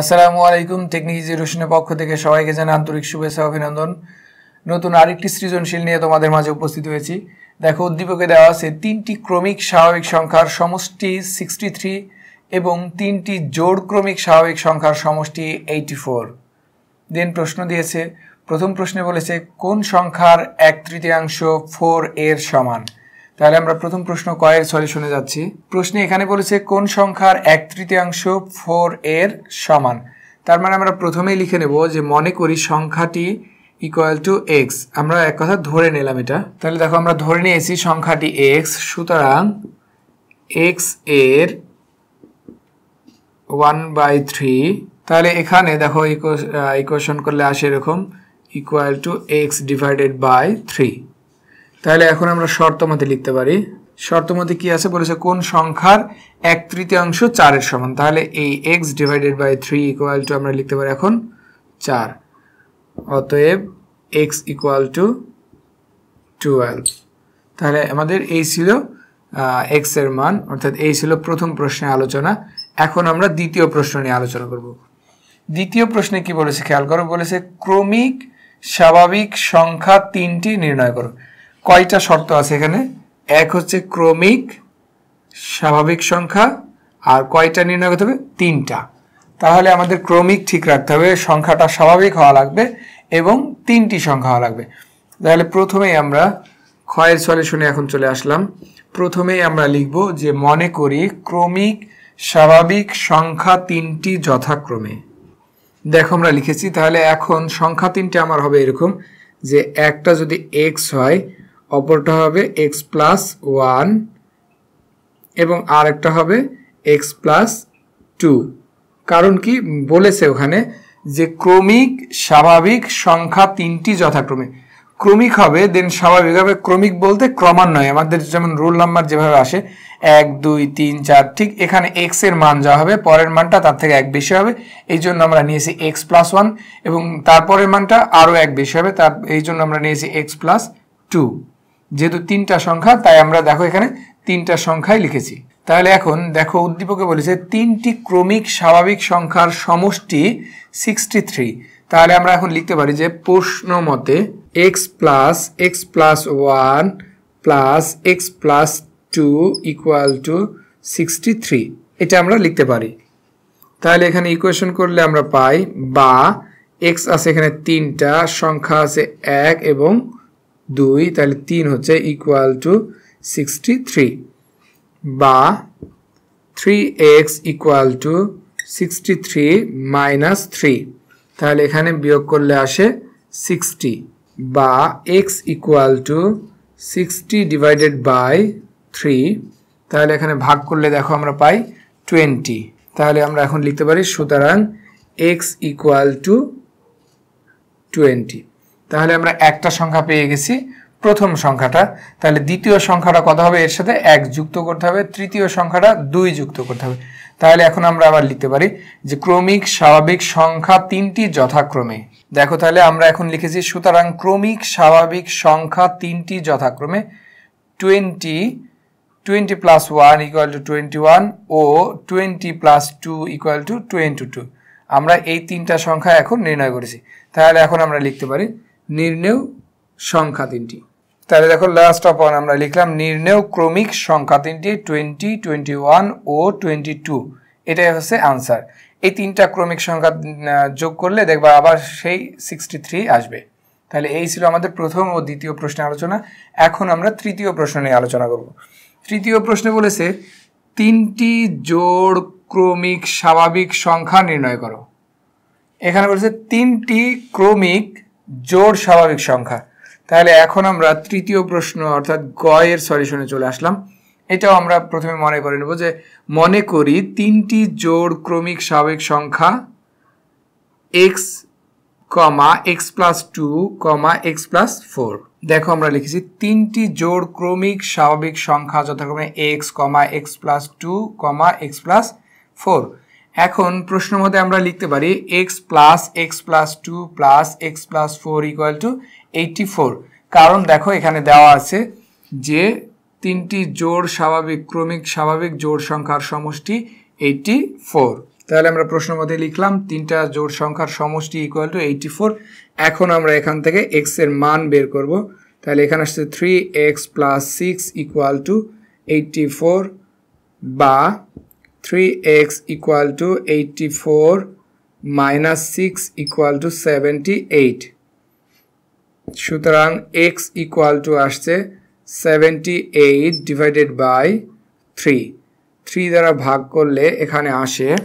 আসসালামু আলাইকুম টেকনিক রোশনের পক্ষ থেকে সবাইকে জানা আন্তরিক শুভেচ্ছা অভিনন্দন নতুন আরেকটি সৃজনশীল নিয়ে তোমাদের মাঝে উপস্থিত হয়েছি দেখো উদ্দীপকে দেওয়া আছে তিনটি ক্রমিক স্বাভাবিক সংখ্যার সমষ্টি সিক্সটি থ্রি এবং তিনটি জোর ক্রমিক স্বাভাবিক সংখ্যার সমষ্টি এইটি ফোর দেন প্রশ্ন দিয়েছে প্রথম প্রশ্নে বলেছে কোন সংখ্যার এক তৃতীয়াংশ ফোর এর সমান তাহলে আমরা প্রথম প্রশ্ন কয়ের সলিউশনে যাচ্ছি প্রশ্নে এখানে বলেছে কোন সংখ্যার এক তৃতীয়াংশ ফোর এর সমান তার মানে আমরা প্রথমেই লিখে নেব যে মনে করি সংখ্যাটি ইকুয়াল টু এক্স আমরা এক কথা ধরে নিলাম এটা তাহলে দেখো আমরা ধরে নিয়েছি সংখ্যাটি এক্স সুতরাং এক্স এর ওয়ান বাই থ্রি তাহলে এখানে দেখো ইকুয়েশন করলে আসে এরকম equal to X divided by three তাহলে এখন আমরা শর্তমতে লিখতে পারি শর্তমতে কি আছে বলেছে কোন সংখ্যার এক তৃতীয়াংশ চারের সমান তাহলে এই X divided by three equal to আমরা লিখতে পারি এখন চার অতএব এক্স ইকুয়াল টু টুয়েলভ তাহলে আমাদের এই ছিল এক্স এর মান অর্থাৎ এই ছিল প্রথম প্রশ্নে আলোচনা এখন আমরা দ্বিতীয় প্রশ্ন নিয়ে আলোচনা করব দ্বিতীয় প্রশ্নে কি বলেছে খেয়াল করো বলেছে ক্রমিক স্বাভাবিক সংখ্যা তিনটি নির্ণয় করো কয়টা শর্ত আছে এখানে এক হচ্ছে ক্রমিক স্বাভাবিক সংখ্যা আর কয়টা নির্ণয় করতে হবে তিনটা তাহলে আমাদের ক্রমিক ঠিক রাখতে হবে সংখ্যাটা স্বাভাবিক হওয়া লাগবে এবং তিনটি সংখ্যা হওয়া লাগবে তাহলে প্রথমেই আমরা ক্ষয়ের সলিউশনে এখন চলে আসলাম প্রথমেই আমরা লিখব যে মনে করি ক্রমিক স্বাভাবিক সংখ্যা তিনটি যথাক্রমে দেখো আমরা লিখেছি তাহলে এখন সংখ্যা তিনটি আমার হবে এরকম যে একটা যদি এক্স হয় অপরটা হবে এক্স প্লাস ওয়ান এবং আরেকটা হবে এক্স প্লাস টু কারণ কি বলেছে ওখানে যে ক্রমিক স্বাভাবিক সংখ্যা তিনটি যথাক্রমে ক্রমিক হবে দেন স্বাভাবিক হবে ক্রমিক বলতে ক্রমান্বয়ে আমাদের যেমন রোল নাম্বার যেভাবে আসে এক দুই তিন চার ঠিক এখানে এক্স এর মান যা হবে পরের মানটা তার থেকে এক বেশি হবে এই জন্য আমরা নিয়েছি এক্স প্লাস ওয়ান এবং তারপরের মানটা আরও এক বেশি হবে তার এই জন্য আমরা নিয়েছি এক্স প্লাস টু যেহেতু তিনটা সংখ্যা তাই আমরা দেখো এখানে তিনটা সংখ্যাই লিখেছি তাহলে এখন দেখো উদ্দীপকে বলেছে তিনটি ক্রমিক স্বাভাবিক সংখ্যার সমষ্টি সিক্সটি থ্রি তাহলে আমরা এখন লিখতে পারি যে প্রশ্ন মতে X plus X plus one plus X plus two equal to sixty three এটা আমরা লিখতে পারি তাহলে এখানে ইকুয়েশন করলে আমরা পাই বা এক্স আছে এখানে তিনটা সংখ্যা আছে এক এবং দুই তাহলে তিন হচ্ছে ইকুয়াল টু সিক্সটি থ্রি বা three X equal to sixty three minus three তাহলে এখানে বিয়োগ করলে আসে সিক্সটি বা X equal to sixty divided by three তাহলে এখানে ভাগ করলে দেখো আমরা পাই টোয়েন্টি তাহলে আমরা এখন লিখতে পারি সুতরাং এক্স ইকুয়াল টু টোয়েন্টি তাহলে আমরা একটা সংখ্যা পেয়ে গেছি প্রথম সংখ্যাটা তাহলে দ্বিতীয় সংখ্যাটা কত হবে এর সাথে এক যুক্ত করতে হবে তৃতীয় সংখ্যাটা দুই যুক্ত করতে হবে তাহলে এখন আমরা আবার লিখতে পারি যে ক্রমিক স্বাভাবিক সংখ্যা তিনটি যথাক্রমে দেখো তাহলে আমরা এখন লিখেছি সুতরাং ক্রমিক স্বাভাবিক সংখ্যা তিনটি যথাক্রমে twenty twenty plus one equal to twenty one ও twenty plus two equal to twenty two আমরা এই তিনটা সংখ্যা এখন নির্ণয় করেছি তাহলে এখন আমরা লিখতে পারি নির্ণেয় সংখ্যা তিনটি তাহলে দেখো লাস্ট অফ অন আমরা লিখলাম নির্ণেয় ক্রমিক সংখ্যা তিনটি টোয়েন্টি টোয়েন্টি ওয়ান ও টোয়েন্টি টু এটাই হচ্ছে আনসার এই তিনটা ক্রমিক সংখ্যা যোগ করলে দেখবা আবার সেই সিক্সটি থ্রি আসবে তাহলে এই ছিল আমাদের প্রথম ও দ্বিতীয় প্রশ্নে আলোচনা এখন আমরা তৃতীয় প্রশ্ন নিয়ে আলোচনা করব তৃতীয় প্রশ্নে বলেছে তিনটি জোড় ক্রমিক স্বাভাবিক সংখ্যা নির্ণয় করো এখানে বলেছে তিনটি ক্রমিক জোড় স্বাভাবিক সংখ্যা তাহলে এখন আমরা তৃতীয় প্রশ্ন অর্থাৎ গয়ের সলিউশনে চলে আসলাম এটাও আমরা প্রথমে মনে করে নেব যে মনে করি তিনটি জোড় ক্রমিক স্বাভাবিক সংখ্যা X comma X plus two comma X plus four দেখো আমরা লিখেছি তিনটি জোড় ক্রমিক স্বাভাবিক সংখ্যা যথাক্রমে X comma X plus two comma X plus four এখন প্রশ্ন মতে আমরা লিখতে পারি X plus X plus two plus X plus four equal to eighty four কারণ দেখো এখানে দেওয়া আছে যে তিনটি জোড় স্বাভাবিক ক্রমিক স্বাভাবিক জোর সংখ্যার সমষ্টি এইটটি ফোর তাহলে আমরা প্রশ্ন মধ্যে লিখলাম তিনটা জোর সংখ্যার সমষ্টি ইকুয়াল টু এইটটি ফোর এখন আমরা এখান থেকে x এর মান বের করব তাহলে এখানে আসছে three X plus six equal to eighty four বা 3x equal to 84 minus 6 equal to 78 সুতরাং x equal to আসছে 78 divided by 3 3 দ্বারা ভাগ করলে এখানে আসে 26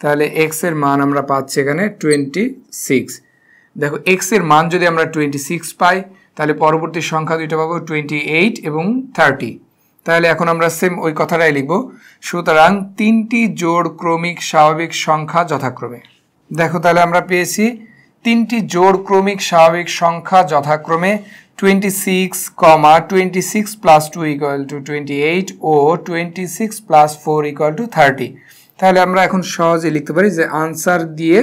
তাহলে x এর মান আমরা পাচ্ছি এখানে 26 দেখো x এর মান যদি আমরা 26 পাই তাহলে পরবর্তী সংখ্যা দুটো পাবো 28 এবং 30 তাহলে এখন আমরা সেম ওই কথাটাই লিখব সুতরাং তিনটি জোড় ক্রমিক স্বাভাবিক সংখ্যা যথাক্রমে দেখো তাহলে আমরা পেয়েছি তিনটি জোড় ক্রমিক স্বাভাবিক সংখ্যা যথাক্রমে twenty six comma twenty six plus two equal to twenty eight ও twenty six plus four equal to thirty তাহলে আমরা এখন সহজে লিখতে পারি যে আনসার দিয়ে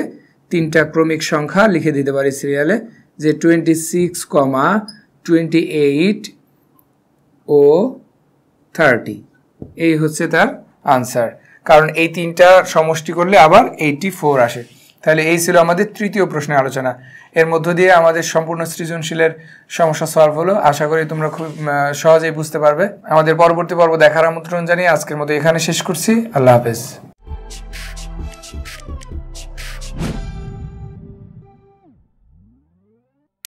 তিনটা ক্রমিক সংখ্যা লিখে দিতে পারি সিরিয়ালে যে twenty six comma twenty eight ও থার্টি এই হচ্ছে তার আনসার কারণ এই তিনটা সমষ্টি করলে আবার এইটি ফোর আসে তাহলে এই ছিল আমাদের তৃতীয় প্রশ্নের আলোচনা এর মধ্য দিয়ে আমাদের সম্পূর্ণ সৃজনশীলের সমস্যা সলভ হলো আশা করি তোমরা খুব সহজেই বুঝতে পারবে আমাদের পরবর্তী পর্ব দেখার আমন্ত্রণ জানিয়ে আজকের মতো এখানে শেষ করছি আল্লাহ হাফেজ